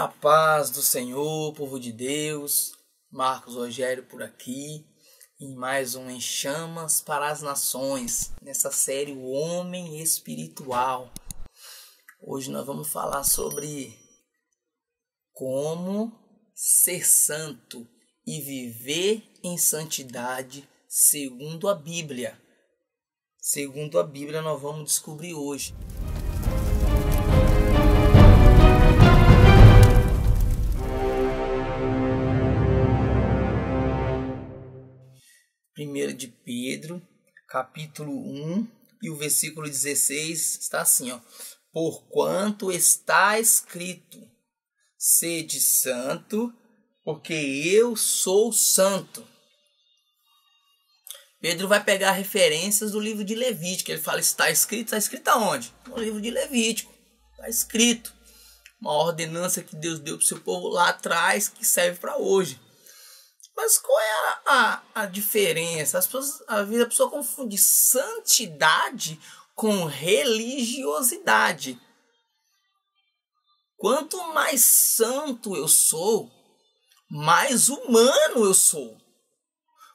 A paz do Senhor, povo de Deus, Marcos Rogério por aqui, em mais um Em Chamas para as Nações, nessa série O Homem Espiritual. Hoje nós vamos falar sobre como ser santo e viver em santidade segundo a Bíblia. Segundo a Bíblia, nós vamos descobrir hoje. de Pedro, capítulo 1, e o versículo 16 está assim, ó: Porquanto está escrito: Sede santo, porque eu sou santo. Pedro vai pegar referências do livro de Levítico. Ele fala: está escrito, está escrito aonde? No livro de Levítico. Está escrito. Uma ordenança que Deus deu para o seu povo lá atrás que serve para hoje. Mas qual é a, a, a diferença? As pessoas, a vida da pessoa confunde santidade com religiosidade. Quanto mais santo eu sou, mais humano eu sou.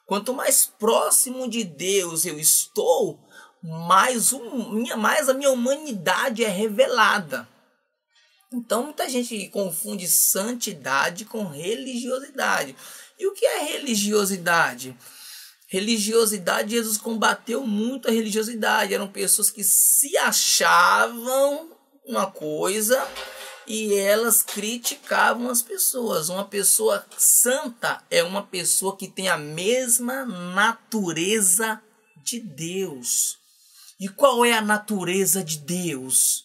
Quanto mais próximo de Deus eu estou, mais, um, minha, mais a minha humanidade é revelada. Então muita gente confunde santidade com religiosidade. E o que é religiosidade? Religiosidade, Jesus combateu muito a religiosidade. Eram pessoas que se achavam uma coisa e elas criticavam as pessoas. Uma pessoa santa é uma pessoa que tem a mesma natureza de Deus. E qual é a natureza de Deus?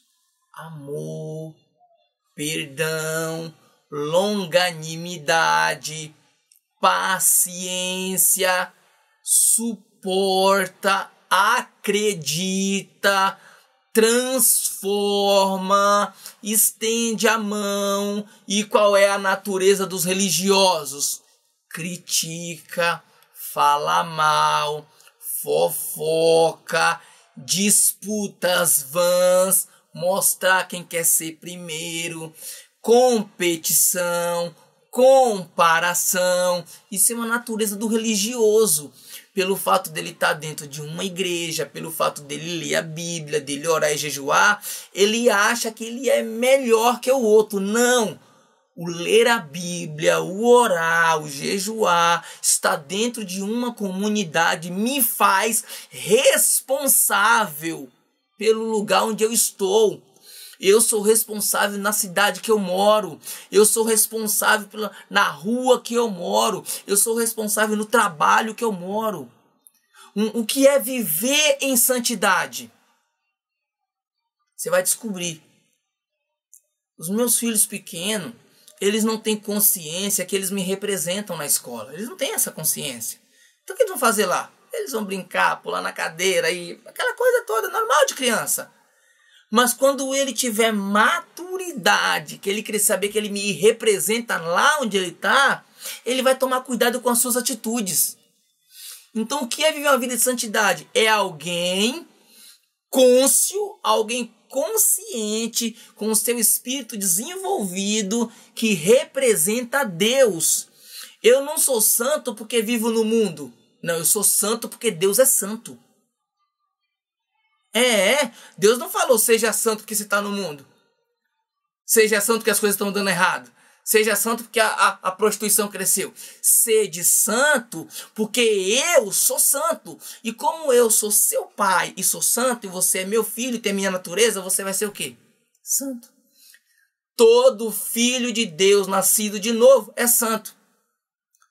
Amor, perdão, longanimidade, paciência, suporta, acredita, transforma, estende a mão. E qual é a natureza dos religiosos? Critica, fala mal, fofoca, disputas vãs, mostrar quem quer ser primeiro, competição, comparação. Isso é uma natureza do religioso. Pelo fato dele estar tá dentro de uma igreja, pelo fato dele ler a Bíblia, dele orar e jejuar, ele acha que ele é melhor que o outro. Não! O ler a Bíblia, o orar, o jejuar, está dentro de uma comunidade, me faz responsável pelo lugar onde eu estou eu sou responsável na cidade que eu moro. Eu sou responsável pela, na rua que eu moro. Eu sou responsável no trabalho que eu moro. Um, o que é viver em santidade? Você vai descobrir. Os meus filhos pequenos, eles não têm consciência que eles me representam na escola. Eles não têm essa consciência. Então o que eles vão fazer lá? Eles vão brincar, pular na cadeira e aquela coisa toda normal de criança. Mas quando ele tiver maturidade, que ele quer saber que ele me representa lá onde ele está, ele vai tomar cuidado com as suas atitudes. Então, o que é viver uma vida de santidade? É alguém côncio, alguém consciente, com o seu espírito desenvolvido, que representa Deus. Eu não sou santo porque vivo no mundo. Não, eu sou santo porque Deus é santo. É, é. Deus não falou, seja santo que você está no mundo. Seja santo que as coisas estão dando errado. Seja santo porque a, a, a, prostituição cresceu. Sede santo porque eu sou santo. E como eu sou seu pai e sou santo, e você é meu filho e tem minha natureza, você vai ser o quê? Santo. Todo filho de Deus nascido de novo é santo.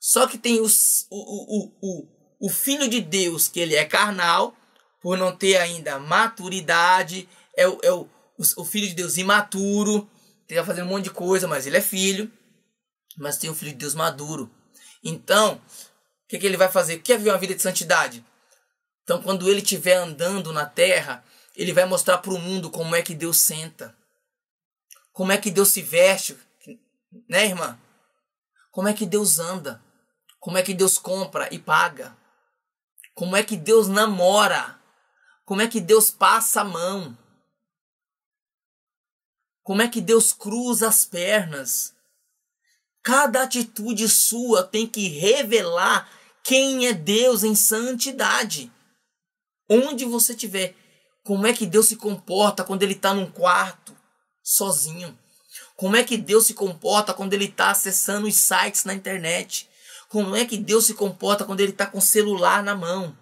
Só que tem os, o, o, o, o filho de Deus, que ele é carnal, por não ter ainda maturidade, é o, é o, o filho de Deus imaturo, ele está fazendo um monte de coisa, mas ele é filho, mas tem o filho de Deus maduro. Então, o que, que ele vai fazer? Quer é viver uma vida de santidade? Então, quando ele estiver andando na terra, ele vai mostrar para o mundo como é que Deus senta, como é que Deus se veste, né, irmã? Como é que Deus anda, como é que Deus compra e paga, como é que Deus namora. Como é que Deus passa a mão? Como é que Deus cruza as pernas? Cada atitude sua tem que revelar quem é Deus em santidade. Onde você estiver, como é que Deus se comporta quando ele está num quarto, sozinho? Como é que Deus se comporta quando ele está acessando os sites na internet? Como é que Deus se comporta quando ele está com o celular na mão?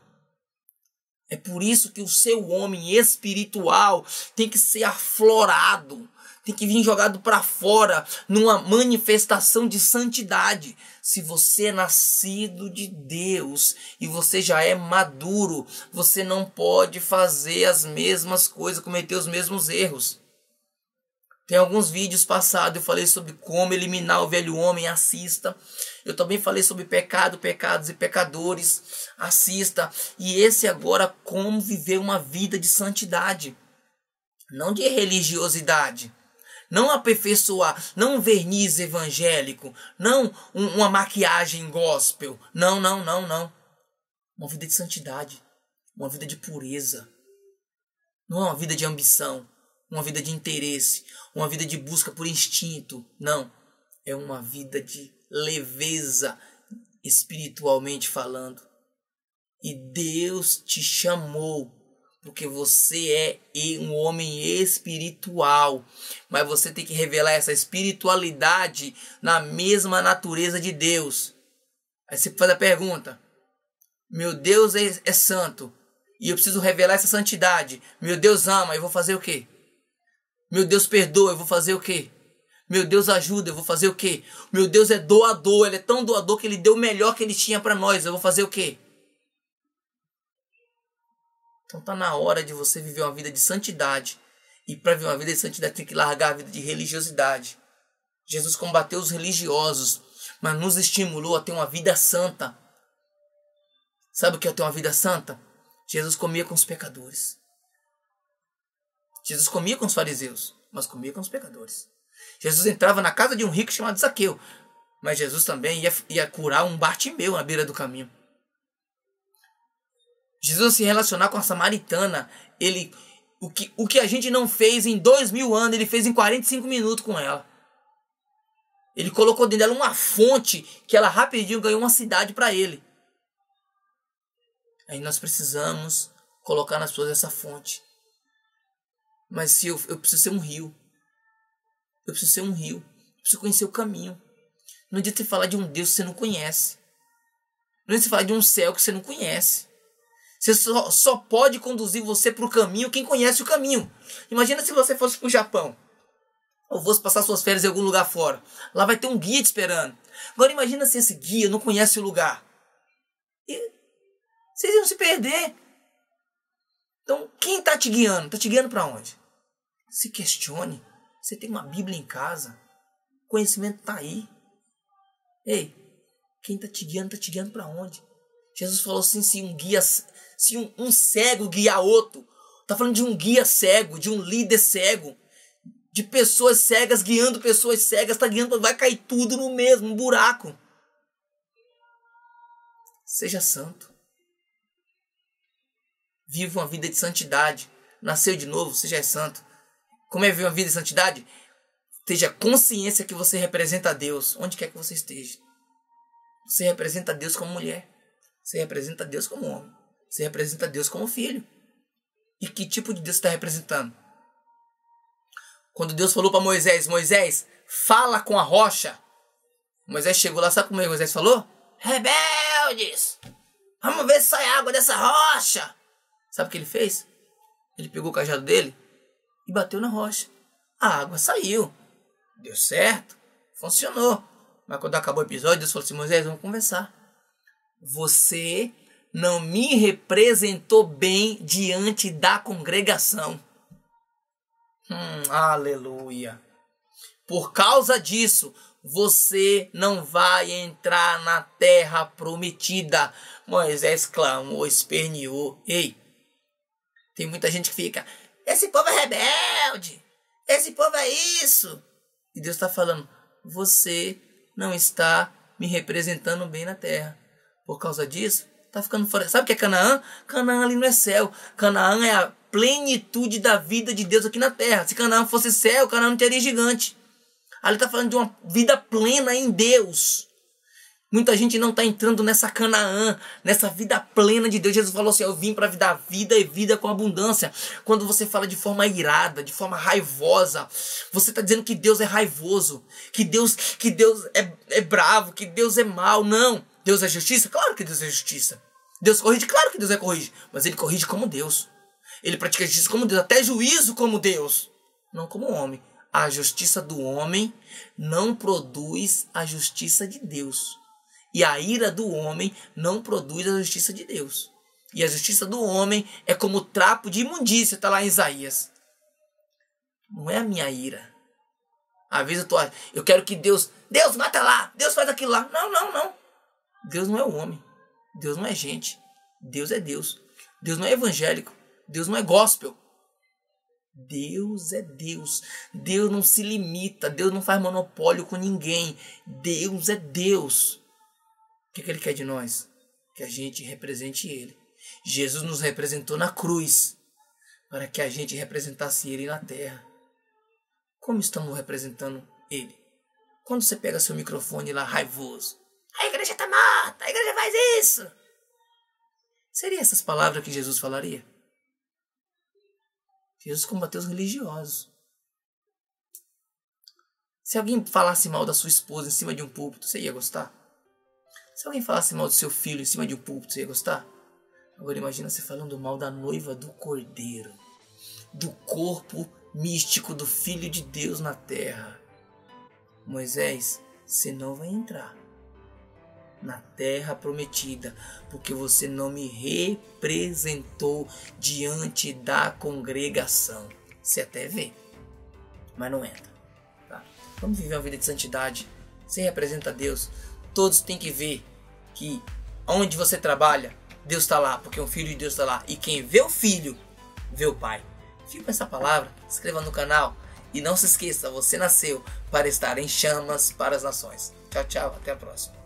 É por isso que o seu homem espiritual tem que ser aflorado, tem que vir jogado para fora numa manifestação de santidade. Se você é nascido de Deus e você já é maduro, você não pode fazer as mesmas coisas, cometer os mesmos erros. Tem alguns vídeos passados eu falei sobre como eliminar o velho homem, assista. Eu também falei sobre pecado, pecados e pecadores. Assista. E esse agora, como viver uma vida de santidade. Não de religiosidade. Não aperfeiçoar, não um verniz evangélico, não um, uma maquiagem gospel. Não, não, não, não. Uma vida de santidade, uma vida de pureza. Não é uma vida de ambição, uma vida de interesse, uma vida de busca por instinto. Não. É uma vida de leveza espiritualmente falando. E Deus te chamou porque você é um homem espiritual, mas você tem que revelar essa espiritualidade na mesma natureza de Deus. Aí você faz a pergunta: Meu Deus é, é santo e eu preciso revelar essa santidade. Meu Deus ama, eu vou fazer o quê? Meu Deus perdoa, eu vou fazer o quê? Meu Deus ajuda, eu vou fazer o quê? Meu Deus é doador, ele é tão doador que ele deu o melhor que ele tinha para nós, eu vou fazer o quê? Então tá na hora de você viver uma vida de santidade. E para viver uma vida de santidade tem que largar a vida de religiosidade. Jesus combateu os religiosos, mas nos estimulou a ter uma vida santa. Sabe o que é ter uma vida santa? Jesus comia com os pecadores. Jesus comia com os fariseus, mas comia com os pecadores. Jesus entrava na casa de um rico chamado Zaqueu, mas Jesus também ia, ia curar um Bartimeu na beira do caminho. Jesus se relacionar com a samaritana, ele o que, o que a gente não fez em dois mil anos, ele fez em 45 minutos com ela. Ele colocou dentro dela uma fonte que ela rapidinho ganhou uma cidade para ele. Aí nós precisamos colocar nas pessoas essa fonte. Mas se eu, eu preciso ser um rio. Eu preciso ser um rio. Eu preciso conhecer o caminho. Não adianta você falar de um Deus que você não conhece. Não adianta você falar de um céu que você não conhece. Você só, só pode conduzir você para o caminho quem conhece o caminho. Imagina se você fosse para o Japão. Ou fosse passar suas férias em algum lugar fora. Lá vai ter um guia te esperando. Agora imagina se esse guia não conhece o lugar. E vocês iam se perder. Então, quem está te guiando? Está te guiando para onde? Se questione. Você tem uma Bíblia em casa. O conhecimento está aí. Ei, quem está te guiando, está te guiando para onde? Jesus falou assim: se um guia, se um, um cego guiar outro. Está falando de um guia cego, de um líder cego, de pessoas cegas guiando pessoas cegas, está guiando, vai cair tudo no mesmo buraco. Seja santo. Viva uma vida de santidade. Nasceu de novo, seja santo como é viver uma vida de santidade? Esteja consciência que você representa a Deus, onde quer que você esteja. Você representa a Deus como mulher. Você representa a Deus como homem. Você representa a Deus como filho. E que tipo de Deus está representando? Quando Deus falou para Moisés, Moisés, fala com a rocha. Moisés chegou lá, sabe como é Moisés falou? Rebeldes! Vamos ver se sai água dessa rocha! Sabe o que ele fez? Ele pegou o cajado dele e bateu na rocha. A água saiu. Deu certo. Funcionou. Mas quando acabou o episódio, Deus falou assim: Moisés, vamos conversar. Você não me representou bem diante da congregação. Hum, aleluia. Por causa disso, você não vai entrar na terra prometida. Moisés clamou, esperneou. Ei, tem muita gente que fica, esse povo é rebelde. Esse povo é isso. E Deus está falando: você não está me representando bem na terra. Por causa disso, está ficando fora. Sabe o que é Canaã? Canaã ali não é céu. Canaã é a plenitude da vida de Deus aqui na terra. Se Canaã fosse céu, Canaã não teria gigante. Ali está falando de uma vida plena em Deus. Muita gente não está entrando nessa Canaã, nessa vida plena de Deus. Jesus falou assim: Eu vim para dar vida e vida com abundância. Quando você fala de forma irada, de forma raivosa, você está dizendo que Deus é raivoso, que Deus, que Deus é, é bravo, que Deus é mal. Não. Deus é justiça? Claro que Deus é justiça. Deus corrige? Claro que Deus é corrige. Mas ele corrige como Deus. Ele pratica justiça como Deus, até juízo como Deus, não como homem. A justiça do homem não produz a justiça de Deus. E a ira do homem não produz a justiça de Deus. E a justiça do homem é como trapo de imundícia, está lá em Isaías. Não é a minha ira. Às vezes eu, tô, eu quero que Deus, Deus mata lá, Deus faz aquilo lá. Não, não, não. Deus não é homem. Deus não é gente. Deus é Deus. Deus não é evangélico. Deus não é gospel. Deus é Deus. Deus não se limita. Deus não faz monopólio com ninguém. Deus é Deus que, que ele quer de nós? Que a gente represente ele. Jesus nos representou na cruz para que a gente representasse ele na terra. Como estamos representando ele? Quando você pega seu microfone lá raivoso, a igreja está morta, a igreja faz isso. Seriam essas palavras que Jesus falaria? Jesus combateu os religiosos. Se alguém falasse mal da sua esposa em cima de um púlpito, você ia gostar? Se alguém falasse mal do seu filho em cima de um púlpito, você ia gostar? Agora imagina você falando mal da noiva do cordeiro, do corpo místico do Filho de Deus na terra. Moisés, você não vai entrar na terra prometida, porque você não me representou diante da congregação. Você até vê, mas não entra. Tá? Vamos viver uma vida de santidade. Você representa Deus todos têm que ver que onde você trabalha, Deus está lá, porque um filho de Deus está lá. E quem vê o filho, vê o pai. Fica com essa palavra, se inscreva no canal e não se esqueça, você nasceu para estar em chamas para as nações. Tchau, tchau, até a próxima.